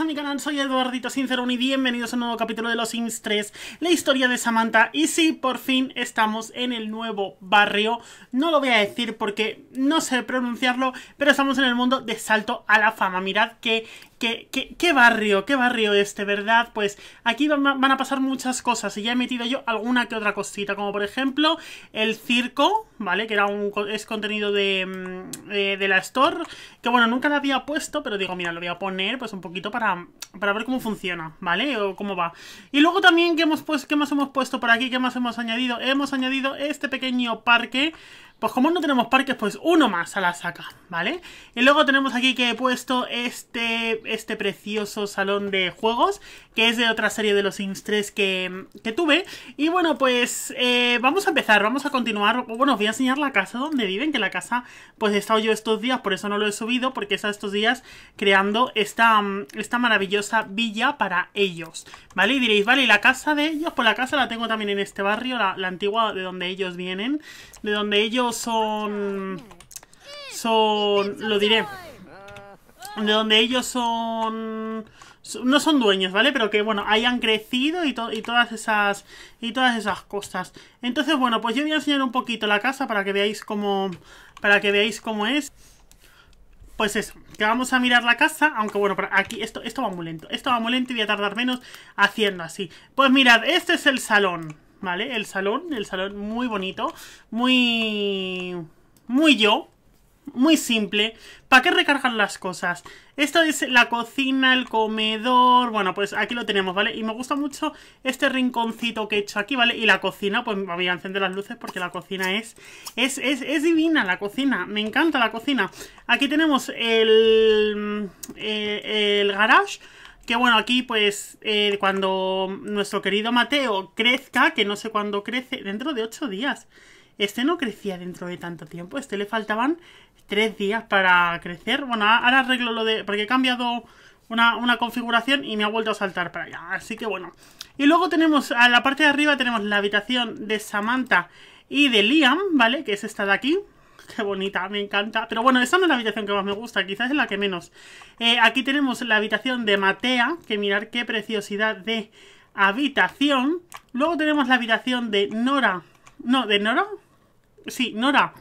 a mi canal, soy Eduardito Sincerón y bienvenidos a un nuevo capítulo de Los Sims 3, la historia de Samantha. Y sí, por fin estamos en el nuevo barrio, no lo voy a decir porque no sé pronunciarlo, pero estamos en el mundo de Salto a la Fama. Mirad que ¿Qué, qué, barrio? ¿Qué barrio este, verdad? Pues aquí van, a pasar muchas cosas y ya he metido yo alguna que otra cosita, como por ejemplo el circo, ¿vale? Que era un, es contenido mm, eh, de, la Store, que bueno, nunca la había puesto, pero digo, mira, lo voy a poner pues un poquito para, para ver cómo funciona, ¿vale? O cómo va. Y luego también, ¿qué, hemos, pues, ¿qué más hemos puesto por aquí? ¿Qué más hemos añadido? Hemos añadido este pequeño parque pues como no tenemos parques, pues uno más a la saca, ¿vale? Y luego tenemos aquí que he puesto este, este precioso salón de juegos, que es de otra serie de los Sims que, tuve. Y bueno, pues eh, vamos a empezar, vamos a continuar. Bueno, os voy a enseñar la casa donde viven, que la casa pues he estado yo estos días, por eso no lo he subido, porque he estado estos días creando esta, esta maravillosa villa para ellos, ¿vale? Y diréis, vale, ¿y la casa de ellos? Pues la casa la tengo también en este barrio, la, la antigua de donde ellos vienen, de donde ellos son... Son... Lo diré. De donde ellos son... No son dueños, ¿vale? Pero que, bueno, hayan crecido y, y todas esas y todas esas cosas. Entonces, bueno, pues yo voy a enseñar un poquito la casa para que veáis cómo... Para que veáis cómo es. Pues eso, que vamos a mirar la casa, aunque bueno, aquí esto, esto va muy lento, esto va muy lento y voy a tardar menos haciendo así. Pues mirad, este es el salón, ¿vale? El salón, el salón muy bonito, muy... muy yo, muy simple. ¿Para qué recargar las cosas? Esto es la cocina, el comedor... Bueno, pues aquí lo tenemos, ¿vale? Y me gusta mucho este rinconcito que he hecho aquí, ¿vale? Y la cocina, pues voy a encender las luces porque la cocina es... Es, es, es divina la cocina, me encanta la cocina. Aquí tenemos el... el, eh, el garage... Que bueno, aquí pues eh, cuando nuestro querido Mateo crezca, que no sé cuándo crece, dentro de ocho días. Este no crecía dentro de tanto tiempo, este le faltaban tres días para crecer. Bueno, ahora arreglo lo de... porque he cambiado una, una configuración y me ha vuelto a saltar para allá. Así que bueno. Y luego tenemos, a la parte de arriba tenemos la habitación de Samantha y de Liam, ¿vale? Que es esta de aquí. qué bonita, me encanta. Pero bueno, esta no es la habitación que más me gusta, quizás es la que menos. Eh, aquí tenemos la habitación de Matea, que mirar qué preciosidad de habitación. Luego tenemos la habitación de Nora. No, ¿de Nora? Sí, Nora.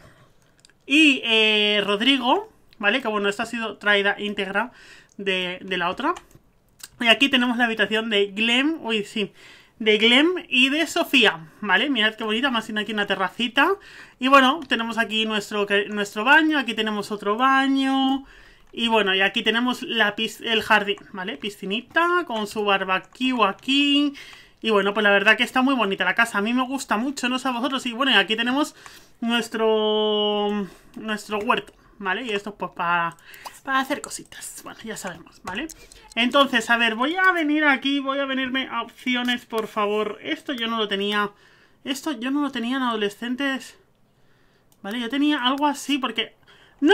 Y eh, Rodrigo, ¿vale? Que bueno, esta ha sido traída íntegra de, de la otra. Y aquí tenemos la habitación de Glem. Uy, sí de Glem y de Sofía, ¿vale? Mirad qué bonita, más tiene aquí una terracita. Y bueno, tenemos aquí nuestro, nuestro baño, aquí tenemos otro baño. Y bueno, y aquí tenemos la el jardín, ¿vale? Piscinita con su barbecue aquí. Y bueno, pues la verdad que está muy bonita la casa. A mí me gusta mucho, no sé a vosotros. Y bueno, y aquí tenemos nuestro, nuestro huerto, ¿vale? Y esto pues para, para hacer cositas, bueno, ya sabemos, ¿vale? Entonces, a ver, voy a venir aquí, voy a venirme a opciones, por favor. Esto yo no lo tenía, esto yo no lo tenía en adolescentes, ¿vale? Yo tenía algo así porque... ¡No!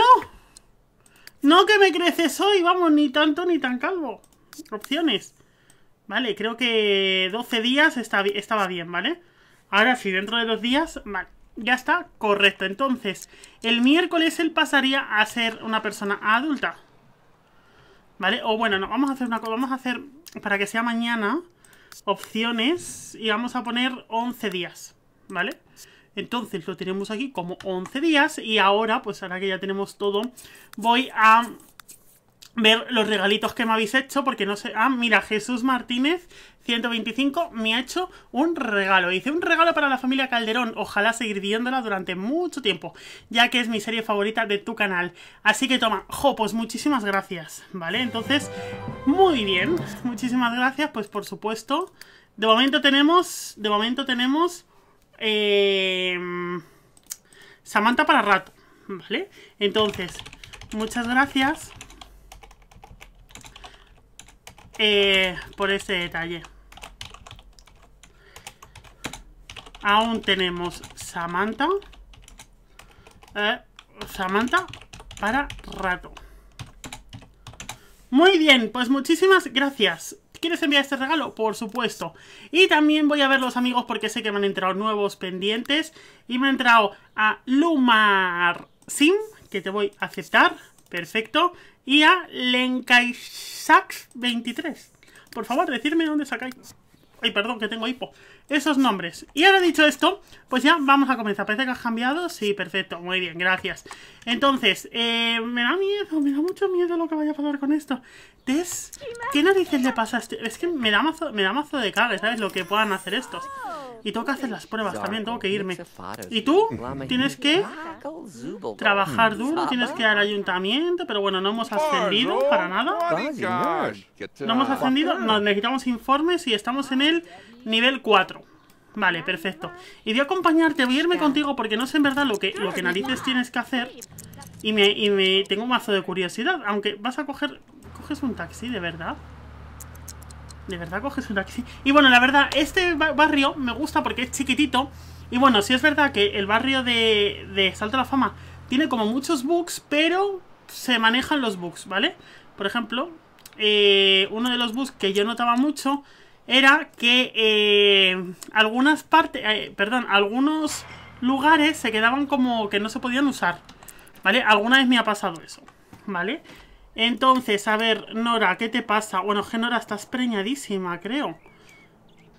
¡No que me creces hoy! Vamos, ni tanto ni tan calvo. Opciones. Vale, creo que 12 días estaba bien, ¿vale? Ahora sí, dentro de dos días, vale. Ya está, correcto. Entonces, el miércoles él pasaría a ser una persona adulta. ¿Vale? O bueno, no, vamos a hacer una cosa. Vamos a hacer, para que sea mañana, opciones y vamos a poner 11 días. ¿Vale? Entonces lo tenemos aquí como 11 días y ahora, pues ahora que ya tenemos todo, voy a ver los regalitos que me habéis hecho, porque no sé. Ah, mira, Jesús Martínez, 125, me ha hecho un regalo. Dice: Un regalo para la familia Calderón. Ojalá seguir viéndola durante mucho tiempo, ya que es mi serie favorita de tu canal. Así que toma, jo, pues muchísimas gracias, ¿vale? Entonces, muy bien, muchísimas gracias, pues por supuesto. De momento tenemos. De momento tenemos. Em, Samantha para rato, ¿vale? Entonces, muchas gracias. Eh, por ese detalle. Aún tenemos Samantha. Eh, Samantha para rato. Muy bien, pues muchísimas gracias. ¿Quieres enviar este regalo? Por supuesto. Y también voy a ver los amigos porque sé que me han entrado nuevos pendientes. Y me ha entrado a Lumar Sim, que te voy a aceptar. Perfecto y a Lenkaisax23. Por favor, decirme dónde sacáis. Ay, perdón, que tengo hipo. Esos nombres. Y ahora dicho esto, pues ya vamos a comenzar. Parece que has cambiado. Sí, perfecto. Muy bien, gracias. Entonces, eh, me da miedo, me da mucho miedo lo que vaya a pasar con esto. Tess, ¿qué narices le pasa a este? Es que me da mazo, me da mazo de cara, ¿sabes? Lo que puedan hacer estos. Y tengo que hacer las pruebas también, tengo que irme. Y tú tienes que trabajar duro, tienes que ir al ayuntamiento, pero bueno, no hemos ascendido para nada. No hemos ascendido, nos necesitamos informes y estamos en el nivel 4. Vale, perfecto. Y voy a acompañarte, voy a irme contigo porque no sé en verdad lo que, lo que narices tienes que hacer. Y me, y me tengo un mazo de curiosidad, aunque vas a coger... ¿Coges un taxi, de verdad? De verdad coges un taxi. Y bueno, la verdad, este barrio me gusta porque es chiquitito. Y bueno, sí es verdad que el barrio de, de Salto a la Fama tiene como muchos bugs, pero se manejan los bugs, ¿vale? Por ejemplo, eh, uno de los bugs que yo notaba mucho era que eh, algunas partes, eh, perdón, algunos lugares se quedaban como que no se podían usar, ¿vale? Alguna vez me ha pasado eso, ¿vale? Entonces, a ver, Nora, ¿qué te pasa? Bueno, Genora, estás preñadísima, creo.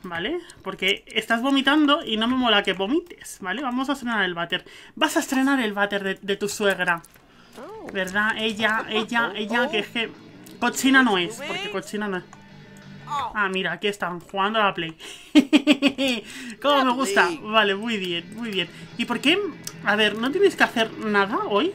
¿Vale? Porque estás vomitando y no me mola que vomites, ¿vale? Vamos a estrenar el váter. Vas a estrenar el váter de, tu suegra. ¿Verdad? Ella, ella, ella, que es que... Cochina no es, porque cochina no es. Ah, mira, aquí están, jugando a la Play. Como me gusta. Vale, muy bien, muy bien. ¿Y por qué? A ver, ¿no tienes que hacer nada hoy?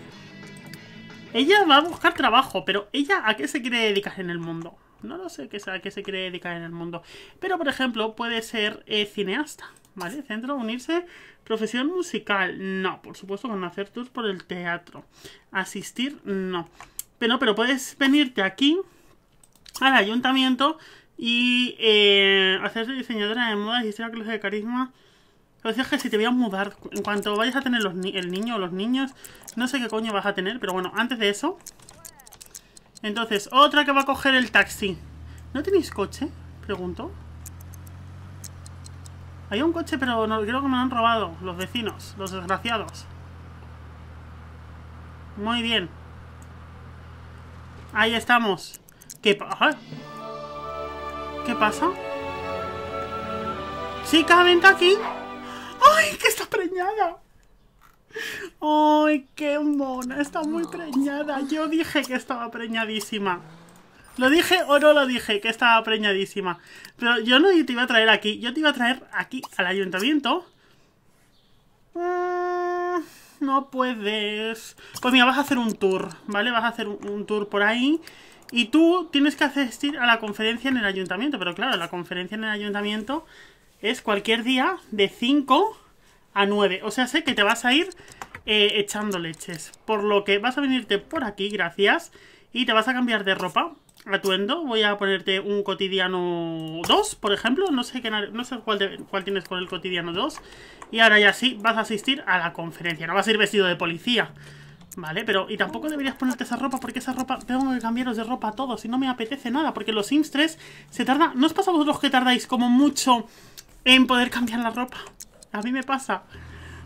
Ella va a buscar trabajo, pero ¿ella a qué se quiere dedicar en el mundo? No lo sé qué a qué se quiere dedicar en el mundo. Pero, por ejemplo, puede ser eh, cineasta, ¿vale? Centro, unirse, profesión musical. No, por supuesto, con hacer tours por el teatro. Asistir, no. Pero, pero puedes venirte aquí al ayuntamiento y eh, hacerse diseñadora de moda, y a clase de carisma lo que es que si te voy a mudar, en cuanto vayas a tener el niño o los niños, no sé qué coño vas a tener, pero bueno, antes de eso... Entonces, otra que va a coger el taxi. ¿No tenéis coche? Pregunto. Hay un coche, pero creo que me lo han robado los vecinos, los desgraciados. Muy bien. Ahí estamos. ¿Qué pasa? ¿Qué pasa? ¡Chica, vente aquí! ¡Ay, que está preñada! ¡Ay, qué mona! Está muy preñada. Yo dije que estaba preñadísima. ¿Lo dije o no lo dije? Que estaba preñadísima. Pero yo no te iba a traer aquí. Yo te iba a traer aquí al ayuntamiento. Mm, no puedes. Pues mira, vas a hacer un tour, ¿vale? Vas a hacer un tour por ahí. Y tú tienes que asistir a la conferencia en el ayuntamiento. Pero claro, la conferencia en el ayuntamiento es cualquier día de 5 a 9. O sea, sé que te vas a ir eh, echando leches. Por lo que vas a venirte por aquí, gracias. Y te vas a cambiar de ropa, atuendo. Voy a ponerte un cotidiano 2, por ejemplo. No sé, qué, no sé cuál, cuál tienes con el cotidiano 2. Y ahora ya sí, vas a asistir a la conferencia. No vas a ir vestido de policía. Vale, pero... Y tampoco deberías ponerte esa ropa porque esa ropa... Tengo que cambiaros de ropa a todos y no me apetece nada. Porque los Sims 3 se tarda... ¿No os pasa a vosotros que tardáis como mucho en poder cambiar la ropa. A mí me pasa.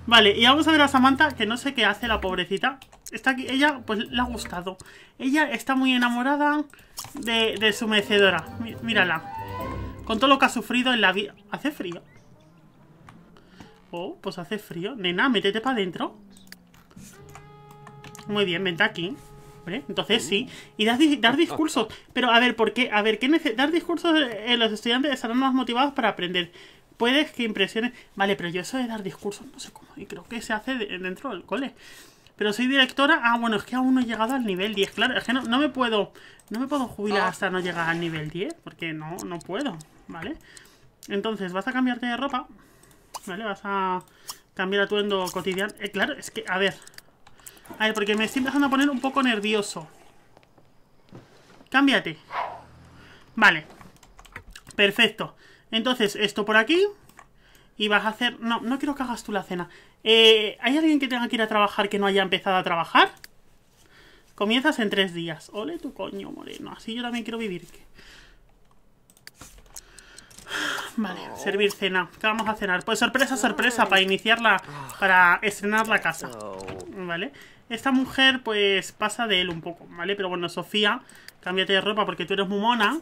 Vale, y vamos a ver a Samantha, que no sé qué hace la pobrecita. Está aquí, ella, pues le ha gustado. Ella está muy enamorada de, su mecedora. mírala. Con todo lo que ha sufrido en la vida. ¿Hace frío? Oh, pues hace frío. Nena, métete para adentro. Muy bien, vente aquí. Entonces sí. Y dar, discursos. Pero a ver, ¿por qué? A ver, ¿qué dar discursos en eh, los estudiantes estarán más motivados para aprender puedes que impresiones. Vale, pero yo eso de dar discursos no sé cómo. Y creo que se hace dentro del cole. Pero soy directora. Ah, bueno, es que aún no he llegado al nivel 10. Claro, es que no, me puedo. No me puedo jubilar ah. hasta no llegar al nivel 10. Porque no, no puedo. ¿Vale? Entonces, vas a cambiarte de ropa. ¿Vale? Vas a cambiar atuendo cotidiano. Eh, claro, es que, a ver. A ver, porque me estoy empezando a poner un poco nervioso. Cámbiate. Vale. Perfecto. Entonces, esto por aquí. Y vas a hacer... No, no quiero que hagas tú la cena. Eh, ¿Hay alguien que tenga que ir a trabajar que no haya empezado a trabajar? Comienzas en tres días. Ole tu coño, moreno. Así yo también quiero vivir. Vale, servir cena. ¿Qué vamos a cenar? Pues sorpresa, sorpresa, para iniciar la... para estrenar la casa. ¿Vale? Esta mujer, pues, pasa de él un poco, ¿vale? Pero bueno, Sofía, cámbiate de ropa porque tú eres muy mona.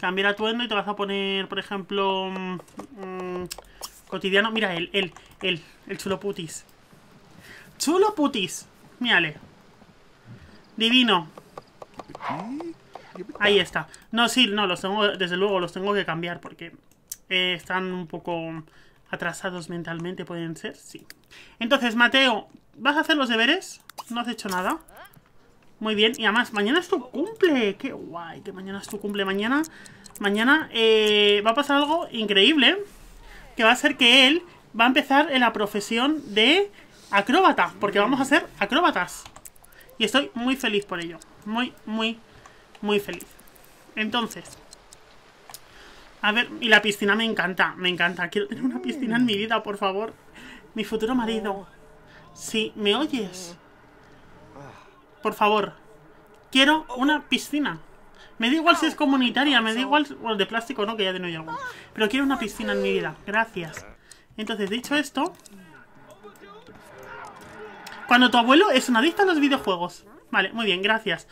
Cambiar atuendo y te vas a poner, por ejemplo, mm, mm, cotidiano. Mira, él, él, él, el chulo putis. Chulo putis. Mírale. Divino. Ahí está. No, sí, no, los tengo, desde luego los tengo que cambiar porque eh, están un poco atrasados mentalmente, pueden ser, sí. Entonces, Mateo, ¿vas a hacer los deberes? No has hecho nada. Muy bien, y además, mañana es tu cumple. Qué guay, que mañana es tu cumple. Mañana, mañana eh, va a pasar algo increíble. Que va a ser que él va a empezar en la profesión de acróbata. Porque vamos a ser acróbatas. Y estoy muy feliz por ello. Muy, muy, muy feliz. Entonces. A ver, y la piscina me encanta, me encanta. Quiero tener una piscina en mi mm. vida, por favor. Mi futuro marido. Oh. Si me oyes, por favor. Quiero una piscina. Me da igual si es comunitaria, me da igual bueno, de plástico no, que ya no hay algo. Pero quiero una piscina en mi vida, gracias. Entonces, dicho esto... Cuando tu abuelo es un adicto a los videojuegos. Vale, muy bien, gracias.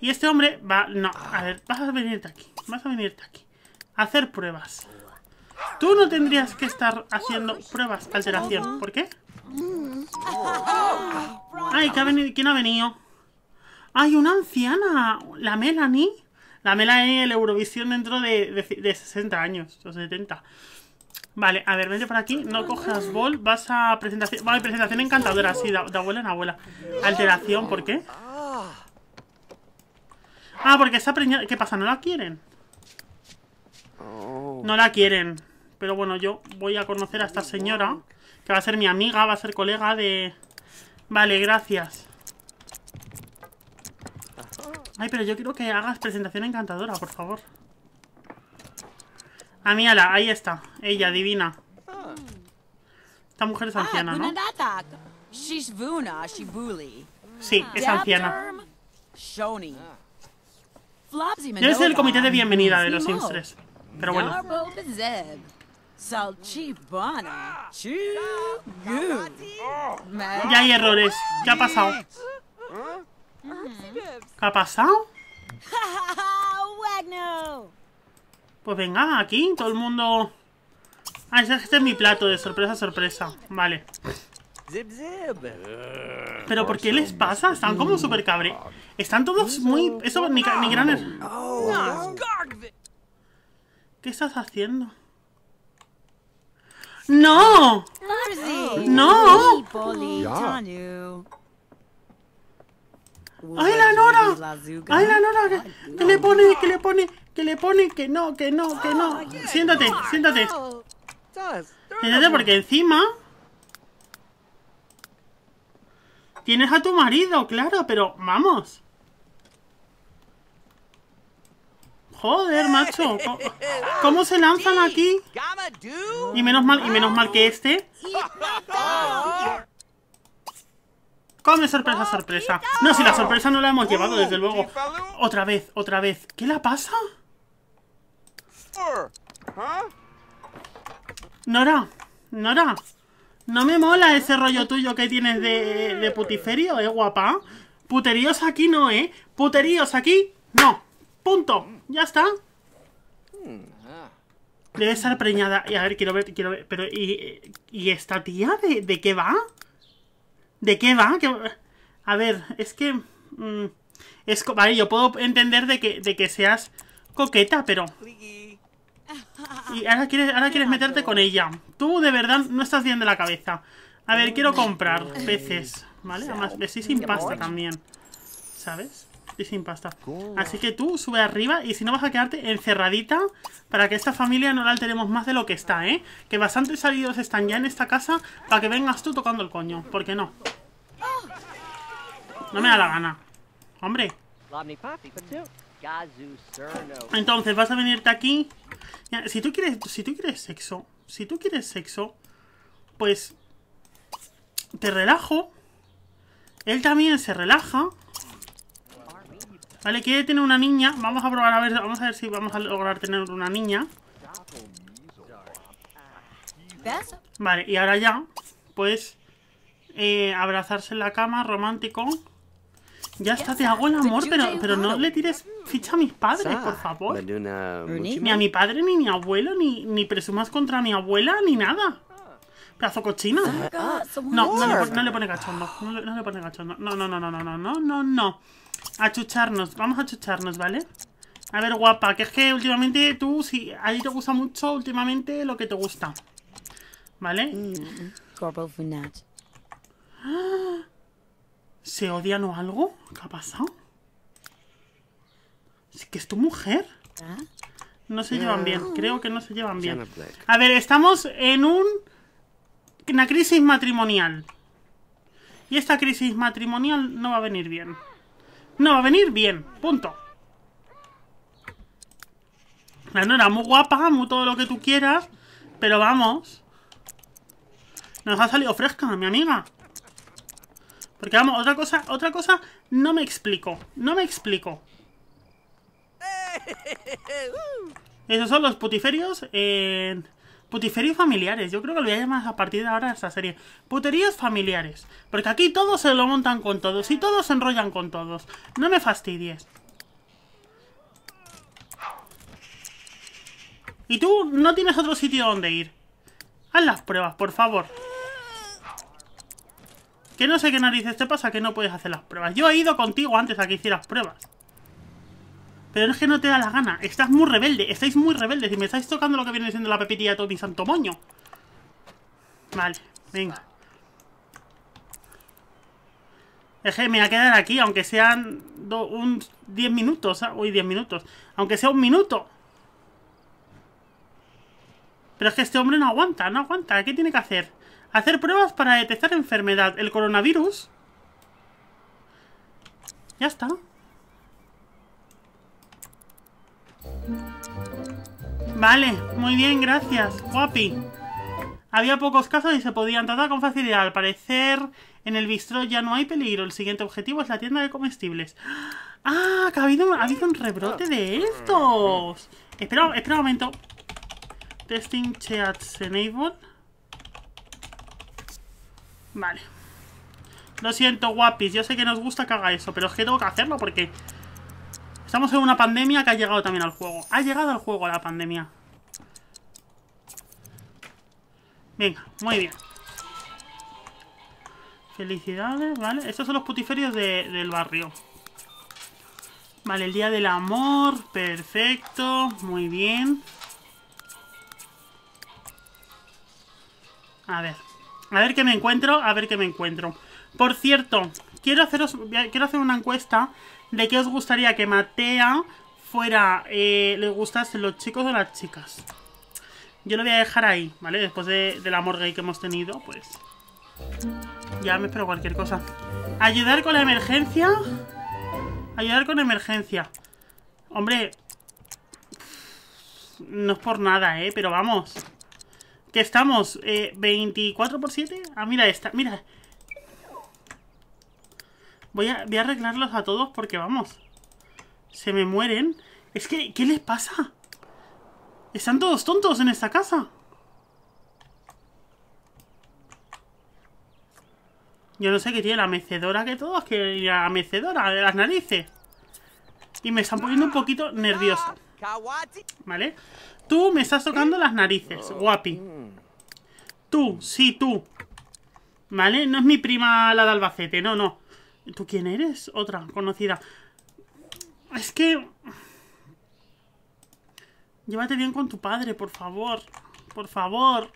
Y este hombre va... No, a ver, vas a venirte aquí. Vas a venirte aquí. hacer pruebas. Tú no tendrías que estar haciendo pruebas, alteración. ¿Por qué? Mm. Ay, que ha venido, ¿quién ha venido? ¡Hay una anciana! La Melanie. La Melanie el Eurovisión dentro de, de, 60 años, o 70. Vale, a ver, vente por aquí. No cojas bol, vas a presentación. Vale, presentación encantadora, sí, de, abuela en abuela. Alteración, ¿por qué? Ah, porque está preñada. ¿Qué pasa? ¿No la quieren? No la quieren. Pero bueno, yo voy a conocer a esta señora, que va a ser mi amiga, va a ser colega de... Vale, gracias. Ay, pero yo quiero que hagas presentación encantadora, por favor. Ah, mírala, ahí está. Ella, divina. Esta mujer es ah, anciana, ¿no? Sí, es anciana. Yo es el comité de bienvenida de los Sims Pero bueno. Ya hay errores. Ya ha pasado. ¿Qué ha pasado? Pues venga, aquí, todo el mundo... Ah, este es mi plato de sorpresa, sorpresa. Vale. Pero ¿por qué les pasa? Están como super cabre. Están todos muy... Eso, mi, mi gran... ¿Qué estás haciendo? ¡No! ¡No! ¡Ay, la Nora! ¡Ay, la Nora! Que, le pone, que le pone, que le pone, que no, que no, que no. Oh, siéntate, siéntate. Siéntate porque encima... Tienes a tu marido, claro, pero vamos. Joder, macho. ¿Cómo, se lanzan aquí? Y menos mal, y menos mal que este. Come sorpresa, sorpresa. No, si la sorpresa no la hemos llevado, uh, desde luego. Otra vez, otra vez. ¿Qué la pasa? ¿ah? Nora, Nora. No me mola ese rollo tuyo que tienes de, putiferio, ¿eh, guapa? Puteríos aquí no, ¿eh? Puteríos aquí no. Punto. Ya está. Debe estar preñada. Y a ver, quiero ver, quiero ver. Pero, ¿y, y esta tía de, de qué va? ¿De qué va? A ver, es que... Mm, es Vale, yo puedo entender de que, de que seas coqueta, pero... Y ahora quieres, meterte con ella. Tú de verdad no estás bien de la cabeza. A ver, quiero comprar peces, ¿vale? Además, sí sin pasta también, ¿sabes? y sin pasta. Así que tú sube arriba y si no vas a quedarte encerradita para que esta familia no la alteremos más de lo que está, ¿eh? Que bastantes salidos están ya en esta casa para que vengas tú tocando el coño. ¿Por qué no? No me da la gana. Hombre. Entonces vas a venirte aquí. Si tú quieres, si tú quieres sexo, si tú quieres sexo, pues te relajo. Él también se relaja. Vale, quiere tener una niña. Vamos a probar a ver, vamos a ver si vamos a lograr tener una niña. Vale, y ahora ya, pues, eh, abrazarse en la cama, romántico. Ya está, te hago el amor, pero, pero no le tires ficha a mis padres, por favor. Ni a mi padre, ni a mi abuelo, ni, ni presumas contra mi abuela, ni nada. Plazo cochino. No, no le, pone cachondo. No, le pone No, no, no, no, no, no, no, no. A chucharnos, vamos a chucharnos, ¿vale? A ver, guapa, que es que últimamente tú, si a ti te gusta mucho, últimamente lo que te gusta. ¿Vale? Mm, mm, ¿Se odian o algo? ¿Qué ha pasado? ¿Es que es tu mujer? ¿Ah? No se llevan bien, ah. creo que no se llevan bien. A ver, estamos en un, una crisis matrimonial. Y esta crisis matrimonial no va a venir bien. No, va a venir bien. Punto. La nora muy guapa, muy todo lo que tú quieras. Pero vamos. Nos ha salido fresca, mi amiga. Porque vamos, otra cosa, otra cosa no me explico. No me explico. Esos son los putiferios en... Putiferios familiares. Yo creo que lo voy a llamar a partir de ahora esta serie. Puteríos familiares. Porque aquí todos se lo montan con todos y todos se enrollan con todos. No me fastidies. Y tú no tienes otro sitio donde ir. Haz las pruebas, por favor. Que no sé qué narices te pasa que no puedes hacer las pruebas. Yo he ido contigo antes a que hicieras pruebas. Pero es que no te da la gana. Estás muy rebelde. Estáis muy rebeldes. Y me estáis tocando lo que viene siendo la pepitilla de todo mi santo moño. Vale, venga. Es que me voy a quedar aquí, aunque sean do, un 10 minutos. Ah, uy, 10 minutos. Aunque sea un minuto. Pero es que este hombre no aguanta, no aguanta. ¿Qué tiene que hacer? Hacer pruebas para detectar enfermedad. El coronavirus. Ya está. Vale, muy bien, gracias. Guapi. Había pocos casos y se podían tratar con facilidad. Al parecer, en el bistro ya no hay peligro. El siguiente objetivo es la tienda de comestibles. ¡Ah! ha, habido, un rebrote de estos. Espera, espera un momento. Testing chats enable. Vale. Lo siento, guapis. Yo sé que nos gusta que haga eso, pero es que tengo que hacerlo porque Estamos en una pandemia que ha llegado también al juego. Ha llegado al juego la pandemia. Venga, muy bien. Felicidades, ¿vale? Estos son los putiferios del barrio. Vale, el día del amor. Perfecto. Muy bien. A ver. A ver qué me encuentro. A ver qué me encuentro. Por cierto, quiero, haceros, quiero hacer una encuesta de qué os gustaría que Matea fuera, eh, le gustasen los chicos o las chicas. Yo lo voy a dejar ahí, ¿vale? Después de, la morgue que hemos tenido, pues... Ya me espero cualquier cosa. Ayudar con la emergencia. Ayudar con emergencia. Hombre. No es por nada, ¿eh? Pero vamos. Que estamos 24 eh, por 7. Ah, mira esta. Mira. Voy a, arreglarlos a todos porque vamos. Se me mueren. Es que, ¿qué les pasa? Están todos tontos en esta casa. Yo no sé qué tiene la mecedora que todos, que la mecedora de las narices. Y me están poniendo un poquito nerviosa. ¿Vale? Tú me estás tocando las narices, guapi. Tú, sí, tú. ¿Vale? No es mi prima la de Albacete, no, no. ¿Tú quién eres? Otra conocida. Es que... Llévate bien con tu padre, por favor. Por favor.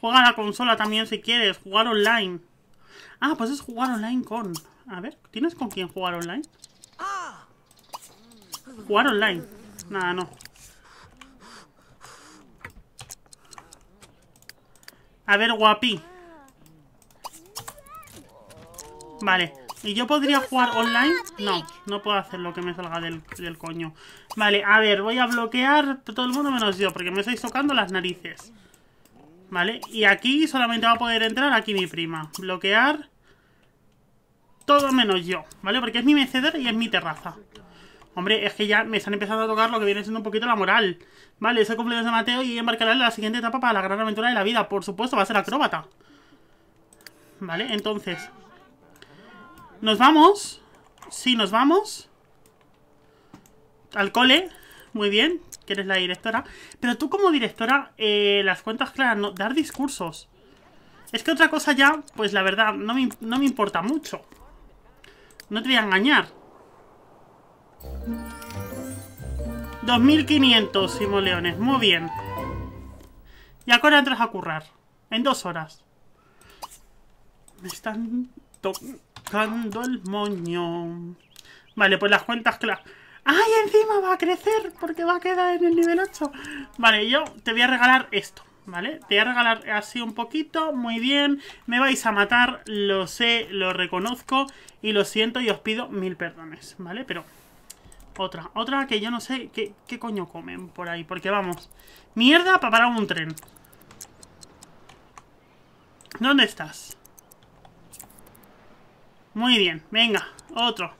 Juega a la consola también si quieres. Jugar online. Ah, pues es jugar online con... A ver, ¿tienes con quién jugar online? Jugar online. Nada, no. A ver, guapi. Vale. ¿Y yo podría jugar online? No, no puedo hacer lo que me salga del, coño. Vale, a ver, voy a bloquear todo el mundo menos yo, porque me estáis tocando las narices. Vale, y aquí solamente va a poder entrar aquí mi prima. Bloquear todo menos yo, ¿vale? Porque es mi meceder y es mi terraza. Hombre, es que ya me están empezando a tocar lo que viene siendo un poquito la moral. Vale, soy cumpleaños de Mateo y embarcaré en la siguiente etapa para la gran aventura de la vida. Por supuesto, va a ser acróbata. Vale, entonces... ¿Nos vamos? Sí, nos vamos. Al cole. Muy bien. Que eres la directora. Pero tú como directora, eh, las cuentas claras, no, dar discursos. Es que otra cosa ya, pues la verdad, no me, importa mucho. No te voy a engañar. 2500 simoleones, muy bien. Y ahora entras a currar. En dos horas. Me están buscando el moño. Vale, pues las cuentas claras. ¡Ay, encima va a crecer! Porque va a quedar en el nivel 8. Vale, yo te voy a regalar esto, ¿vale? Te voy a regalar así un poquito, muy bien. Me vais a matar, lo sé, lo reconozco y lo siento y os pido mil perdones, ¿vale? Pero otra, otra que yo no sé qué, qué coño comen por ahí. Porque vamos, mierda para parar un tren. ¿Dónde estás? Muy bien, venga, otro.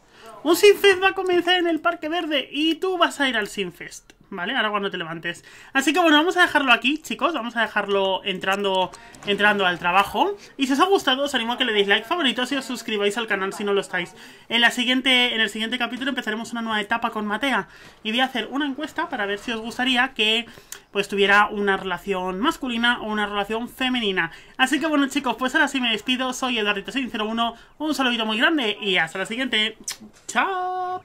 Un Sinfest va a comenzar en el Parque Verde y tú vas a ir al Sinfest. ¿vale? Ahora cuando te levantes. Así que bueno, vamos a dejarlo aquí, chicos. Vamos a dejarlo entrando, entrando al trabajo. Y si os ha gustado, os animo a que le deis like, favorito y os suscribáis al canal si no lo estáis. En, la siguiente, en el siguiente capítulo empezaremos una nueva etapa con Matea. Y voy a hacer una encuesta para ver si os gustaría que pues tuviera una relación masculina o una relación femenina. Así que bueno, chicos, pues ahora sí me despido. Soy el Eduardito 601. Un saludito muy grande y hasta la siguiente. ¡Chao!